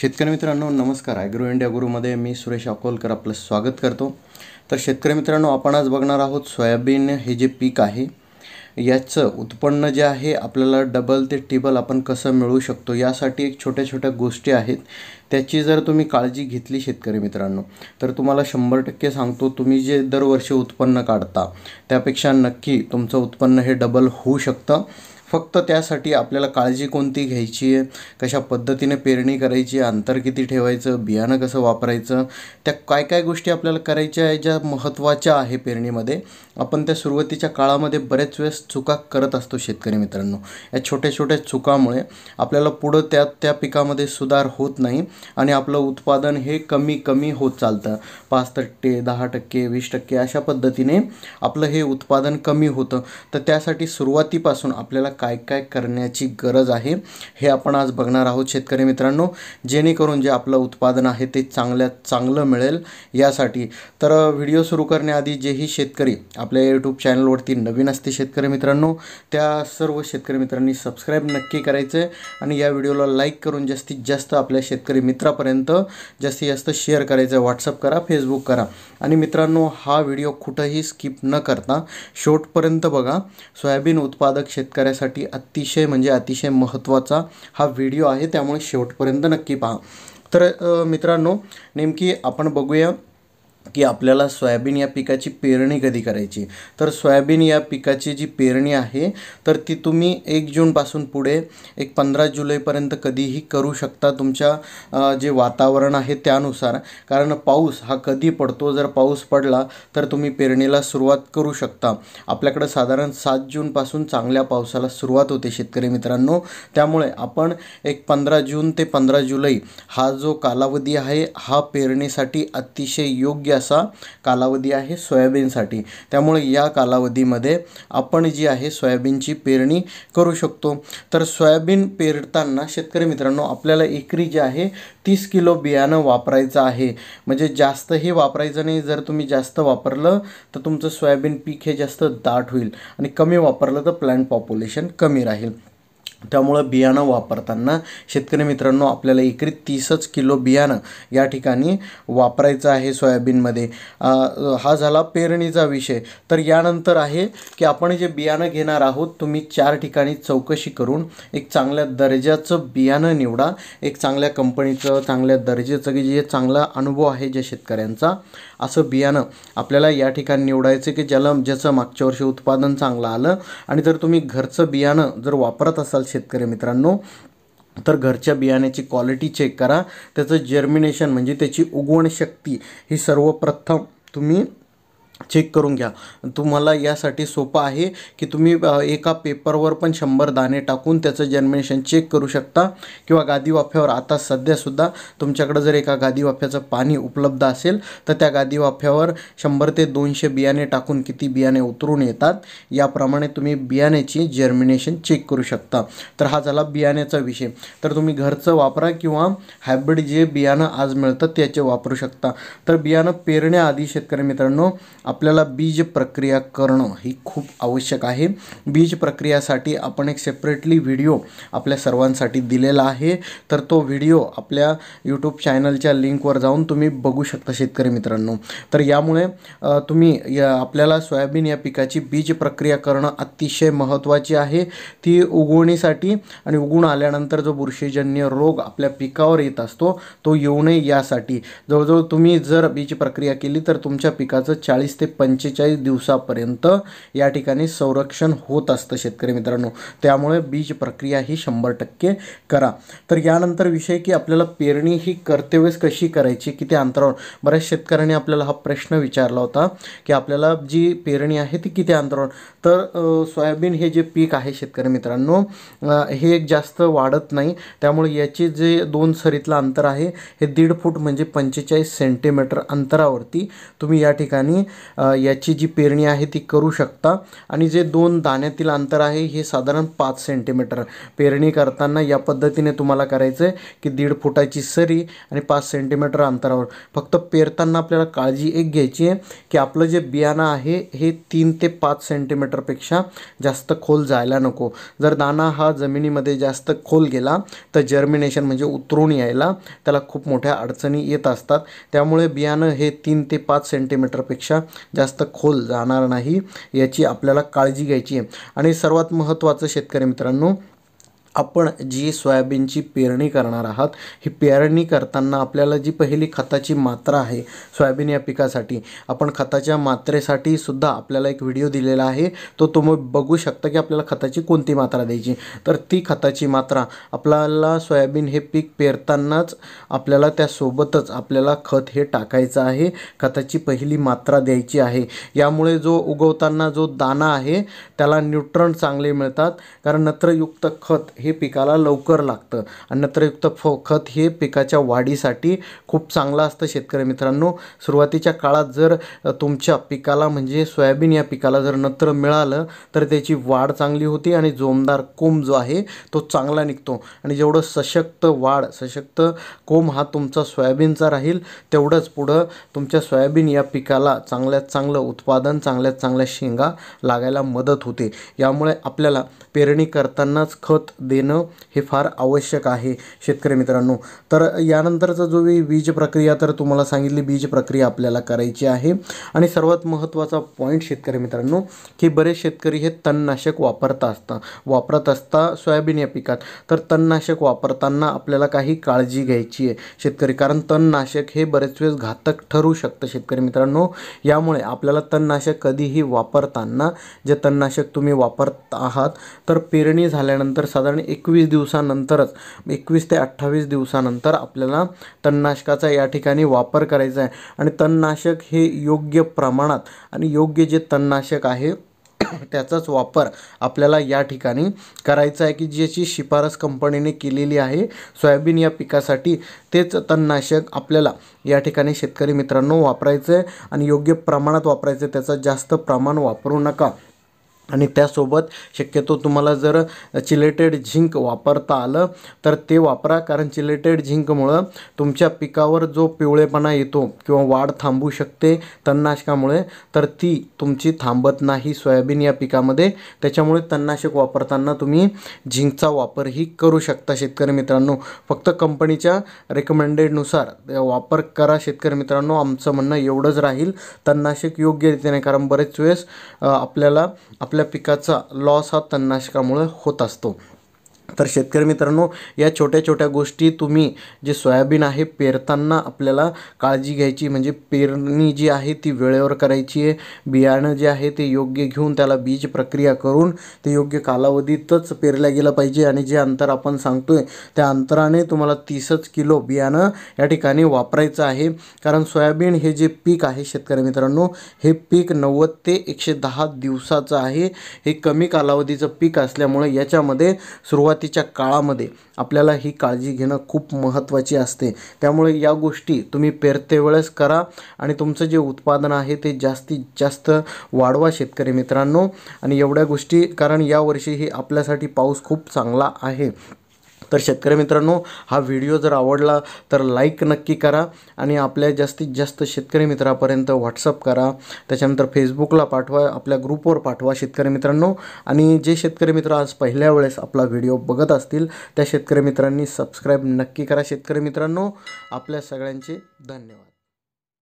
शेतकरी मित्रांनो नमस्कार ॲग्रो इंडिया गुरुमध्ये मी सुरेश अकोलकर आपलं स्वागत करतो तर शेतकरी मित्रांनो आपण आज बघणार आहोत सोयाबीन हे जे पीक आहे याचं उत्पन्न जे आहे आपल्याला डबल ते टिबल आपण कसं मिळवू शकतो यासाठी एक छोट्या छोट्या गोष्टी आहेत त्याची जर तुम्ही काळजी घेतली शेतकरी मित्रांनो तर तुम्हाला शंभर टक्के सांगतो तुम्ही जे दरवर्षी उत्पन्न काढता त्यापेक्षा नक्की तुमचं उत्पन्न हे डबल होऊ शकतं फक्त त्यासाठी आपल्याला काळजी कोणती घ्यायची आहे कशा पद्धतीने पेरणी करायची अंतर किती ठेवायचं बियाणं कसं वापरायचं त्या काय काय गोष्टी आपल्याला करायच्या आहे ज्या महत्त्वाच्या आहे पेरणीमध्ये आपण त्या सुरुवातीच्या काळामध्ये बऱ्याच वेळेस चुका करत असतो शेतकरी मित्रांनो या छोट्या छोट्या चुकामुळे आपल्याला पुढं त्या त्या पिकामध्ये सुधार होत नाही आणि आपलं उत्पादन हे कमी कमी होत चालतं पाच टक्के दहा टक्के वीस टक्के अशा पद्धतीने आपलं हे उत्पादन कमी होतं तर त्यासाठी सुरुवातीपासून आपल्याला काय काय करण्याची गरज आहे हे आपण आज बघणार आहोत शेतकरी मित्रांनो जेणेकरून जे आपलं उत्पादन आहे ते चांगल्यात चांगलं मिळेल यासाठी तर व्हिडिओ सुरू करण्याआधी जेही शेतकरी आपल्या यूट्यूब चॅनलवरती नवीन असते शेतकरी मित्रांनो त्या सर्व शेतकरी मित्रांनी सबस्क्राईब नक्की करायचं आणि या व्हिडिओला लाईक करून जास्तीत जास्त आपल्या शेतकरी मित्रापर्यंत जास्तीत जास्त शेअर करायचं व्हॉट्सअप करा फेसबुक करा आणि मित्रांनो हा व्हिडिओ कुठंही स्किप न करता शॉर्टपर्यंत बघा सोयाबीन उत्पादक शेतकऱ्यासाठी आपल्यासाठी अतिशय म्हणजे अतिशय महत्त्वाचा हा व्हिडिओ आहे त्यामुळे शेवटपर्यंत नक्की पहा तर मित्रांनो नेमकी आपण बघूया की आपल्याला सोयाबीन या पिकाची पेरणी कधी करायची तर सोयाबीन या पिकाची जी पेरणी आहे तर ती तुम्ही एक जूनपासून पुढे एक पंधरा जुलैपर्यंत कधीही करू शकता तुमच्या जे वातावरण आहे त्यानुसार कारण पाऊस हा कधी पडतो जर पाऊस पडला तर तुम्ही पेरणीला सुरुवात करू शकता आपल्याकडं साधारण सात जूनपासून चांगल्या पावसाला सुरुवात होते शेतकरी मित्रांनो त्यामुळे आपण एक पंधरा जून ते पंधरा जुलै हा जो कालावधी आहे हा पेरणीसाठी अतिशय योग्य असा कालावधी आहे सोयाबीनसाठी त्यामुळे या कालावधीमध्ये आपण जी आहे सोयाबीनची पेरणी करू शकतो तर सोयाबीन पेरताना शेतकरी मित्रांनो आपल्याला एकरी जे आहे तीस किलो बियाणं वापरायचं आहे म्हणजे जास्तही वापरायचं नाही जर तुम्ही जास्त वापरलं तर तुमचं सोयाबीन पीक हे जास्त दाट होईल आणि कमी वापरलं तर प्लांट पॉप्युलेशन कमी राहील त्यामुळं बियाणं वापरताना शेतकरी मित्रांनो आपल्याला एकरी तीसच किलो बियाणं या ठिकाणी वापरायचं आहे सोयाबीनमध्ये हा झाला पेरणीचा विषय तर यानंतर आहे की आपण जे बियाणं घेणार आहोत तुम्ही चार ठिकाणी चौकशी करून एक चांगल्या दर्जाचं बियाणं निवडा एक चांगल्या कंपनीचं चांगल्या दर्जाचं की जे चांगला अनुभव आहे ज्या शेतकऱ्यांचा असं बियाणं आपल्याला या ठिकाणी निवडायचं की ज्याला ज्याचं मागच्या वर्षी उत्पादन चांगलं आलं आणि जर तुम्ही घरचं बियाणं जर वापरत असाल शेतकरी मित्रांनो तर घरच्या बियाण्याची क्वालिटी चेक करा त्याचं जर्मिनेशन म्हणजे त्याची उगवण शक्ती ही सर्वप्रथम तुम्ही चेक करून घ्या तुम्हाला यासाठी सोपं आहे की तुम्ही एका पेपरवर पण शंभर दाणे टाकून त्याचं जर्मिनेशन चेक करू शकता किंवा गादी वाफ्यावर आता सध्यासुद्धा तुमच्याकडं जर एका गादी वाफ्याचं पाणी उपलब्ध असेल तर त्या गादी वाफ्यावर शंभर ते दोनशे बियाणे टाकून किती बियाणे उतरून येतात याप्रमाणे तुम्ही बियाण्याची जर्मिनेशन चेक करू शकता तर हा झाला बियाण्याचा विषय तर तुम्ही घरचं वापरा किंवा हायब्रिड जे बियाणं आज मिळतं त्याचे वापरू शकता तर बियाणं पेरण्याआधी शेतकरी मित्रांनो आपल्याला बीज प्रक्रिया करणं ही खूप आवश्यक आहे बीज प्रक्रियासाठी आपण एक सेपरेटली व्हिडिओ आपल्या सर्वांसाठी दिलेला आहे तर तो व्हिडिओ आपल्या यूट्यूब चॅनलच्या लिंकवर जाऊन तुम्ही बघू शकता शेतकरी मित्रांनो तर यामुळे तुम्ही या आपल्याला सोयाबीन या पिकाची बीज प्रक्रिया करणं अतिशय महत्त्वाची आहे ती उगवणीसाठी आणि उगवून आल्यानंतर जो बुरशीजन्य रोग आपल्या पिकावर येत असतो तो येऊ नये यासाठी जवळजवळ तुम्ही जर बीज प्रक्रिया केली तर तुमच्या पिकाचं चाळीस ते पंचेचाळीस दिवसापर्यंत या ठिकाणी संरक्षण होत असतं शेतकरी मित्रांनो त्यामुळे बीज प्रक्रिया ही शंभर टक्के करा तर यानंतर विषय की आपल्याला पेरणी ही करतेवेळेस कशी करायची किती अंतरावर बऱ्याच शेतकऱ्यांनी आपल्याला हा प्रश्न विचारला होता की आपल्याला जी पेरणी आहे ती किती अंतरावर तर सोयाबीन हे जे पीक आहे शेतकरी मित्रांनो हे एक जास्त वाढत नाही त्यामुळे याचे जे दोन सरीतलं अंतर आहे हे दीड फूट म्हणजे पंचेचाळीस सेंटीमीटर अंतरावरती तुम्ही या ठिकाणी याची जी पेरणी आहे ती करू शकता आणि जे दोन दाण्यातील अंतर आहे हे साधारण पाच सेंटीमीटर पेरणी करताना या पद्धतीने तुम्हाला करायचं आहे की दीड फुटाची सरी आणि पाच सेंटीमीटर अंतरावर फक्त पेरताना आपल्याला काळजी एक घ्यायची आहे की आपलं जे बियाणं आहे हे तीन ते पाच सेंटीमीटरपेक्षा जास्त खोल जायला नको जर दाणा हा जमिनीमध्ये जास्त खोल गेला तर जर्मिनेशन म्हणजे उतरून यायला त्याला खूप मोठ्या अडचणी येत असतात त्यामुळे बियाणं हे तीन ते पाच सेंटीमीटरपेक्षा जास्त खोल जाणार नाही याची आपल्याला काळजी घ्यायची आहे आणि सर्वात महत्त्वाचं शेतकरी मित्रांनो आपण जी सोयाबीनची पेरणी करणार आहात ही पेरणी करताना आपल्याला जी पहिली खताची मात्रा आहे सोयाबीन या पिकासाठी आपण खताच्या मात्रेसाठी सुद्धा आपल्याला एक व्हिडिओ दिलेला आहे तो तुम्ही बघू शकता की आपल्याला खताची कोणती मात्रा द्यायची तर ती खताची मात्रा आपल्याला सोयाबीन हे पीक पेरतानाच आपल्याला त्यासोबतच आपल्याला खत हे टाकायचं आहे खताची पहिली मात्रा द्यायची आहे यामुळे जो उगवताना जो दाना आहे त्याला न्यूट्रन चांगले मिळतात कारण नत्रयुक्त खत हे हे पिकाला लवकर लागतं नत्रयुक्त फ खत हे पिकाच्या वाढीसाठी खूप चांगलं असतं शेतकरी मित्रांनो सुरुवातीच्या काळात जर तुमच्या पिकाला म्हणजे सोयाबीन या पिकाला जर नत्र मिळालं तर त्याची वाढ चांगली होती आणि जोमदार कोंब जो आहे तो चांगला निघतो आणि जेवढं सशक्त वाढ सशक्त कोंब हा तुमचा सोयाबीनचा राहील तेवढंच पुढं तुमच्या सोयाबीन या पिकाला चांगल्यात चांगलं उत्पादन चांगल्यात चांगल्या शेंगा लागायला मदत होते यामुळे आपल्याला पेरणी करतानाच खत दे देणं हे फार आवश्यक आहे शेतकरी मित्रांनो तर यानंतरचा जो वीज प्रक्रिया तर तुम्हाला सांगितली बीज प्रक्रिया आपल्याला करायची आहे आणि सर्वात महत्त्वाचा पॉईंट शेतकरी मित्रांनो की बरेच शेतकरी हे तणनाशक वापरत असतात वापरत असता सोयाबीन या पिकात तर तणनाशक वापरताना आपल्याला काही काळजी घ्यायची आहे शेतकरी कारण तणनाशक हे बरेच वेळेस घातक ठरू शकतं शेतकरी मित्रांनो यामुळे आपल्याला तणनाशक कधीही वापरताना जे तणनाशक तुम्ही वापरत आहात तर पेरणी झाल्यानंतर साधारण आणि एकवीस दिवसानंतरच एकवीस ते अठ्ठावीस दिवसानंतर आपल्याला तणनाशकाचा या ठिकाणी वापर करायचा आहे आणि तणनाशक हे योग्य प्रमाणात आणि योग्य जे तणनाशक आहे त्याचाच वापर आपल्याला या ठिकाणी करायचा आहे की ज्याची शिफारस कंपनीने केलेली आहे सोयाबीन या पिकासाठी तेच तणनाशक आपल्याला या ठिकाणी शेतकरी मित्रांनो वापरायचं आहे आणि योग्य प्रमाणात वापरायचं आहे त्याचा जास्त प्रमाण वापरू नका आणि त्यासोबत शक्यतो तुम्हाला जर चिलेटेड झिंक वापरता आलं तर ते वापरा कारण चिलेटेड झिंकमुळं तुमच्या पिकावर जो पिवळेपणा येतो किंवा वाढ थांबू शकते तणनाशकामुळे तर ती तुमची थांबत नाही सोयाबीन या पिकामध्ये त्याच्यामुळे तणनाशक वापरताना तुम्ही झिंकचा वापरही करू शकता शेतकरी मित्रांनो फक्त कंपनीच्या रेकमेंडेडनुसार वापर करा शेतकरी मित्रांनो आमचं म्हणणं एवढंच राहील तणनाशक योग्य रीतीने कारण बरेच वेळेस आपल्याला आपल्या पिकाचा लॉस हा तणनाशकामुळे होत असतो तर शेतकरी मित्रांनो या छोट्या छोट्या गोष्टी तुम्ही जे सोयाबीन आहे पेरताना आपल्याला काळजी घ्यायची म्हणजे पेरणी जी आहे ती वेळेवर करायची आहे बियाणं जे आहे ते योग्य घेऊन त्याला बीज प्रक्रिया करून ते योग्य कालावधीतच पेरल्या गेलं पाहिजे आणि जे अंतर आपण सांगतो आहे त्या अंतराने तुम्हाला तीसच किलो बियाणं या ठिकाणी वापरायचं आहे कारण सोयाबीन हे जे पीक आहे शेतकरी मित्रांनो हे पीक नव्वद ते एकशे दहा दिवसाचं आहे हे कमी कालावधीचं पीक असल्यामुळे याच्यामध्ये सुरुवात सुरुवातीच्या काळामध्ये आपल्याला ही काळजी घेणं खूप महत्त्वाची असते त्यामुळे या गोष्टी तुम्ही पेरतेवेळेस करा आणि तुमचं जे उत्पादन आहे ते जास्तीत जास्त वाढवा शेतकरी मित्रांनो आणि एवढ्या गोष्टी कारण यावर्षीही ही आपल्यासाठी पाऊस खूप चांगला आहे तर शेतकरी मित्रांनो हा व्हिडिओ जर आवडला तर लाईक नक्की करा आणि आपल्या जास्तीत जास्त शेतकरी मित्रापर्यंत व्हॉट्सअप करा त्याच्यानंतर फेसबुकला पाठवा आपल्या ग्रुपवर पाठवा शेतकरी मित्रांनो आणि जे शेतकरी मित्र आज पहिल्या वेळेस आपला व्हिडिओ बघत असतील त्या शेतकरी मित्रांनी सबस्क्राईब नक्की करा शेतकरी मित्रांनो आपल्या सगळ्यांचे धन्यवाद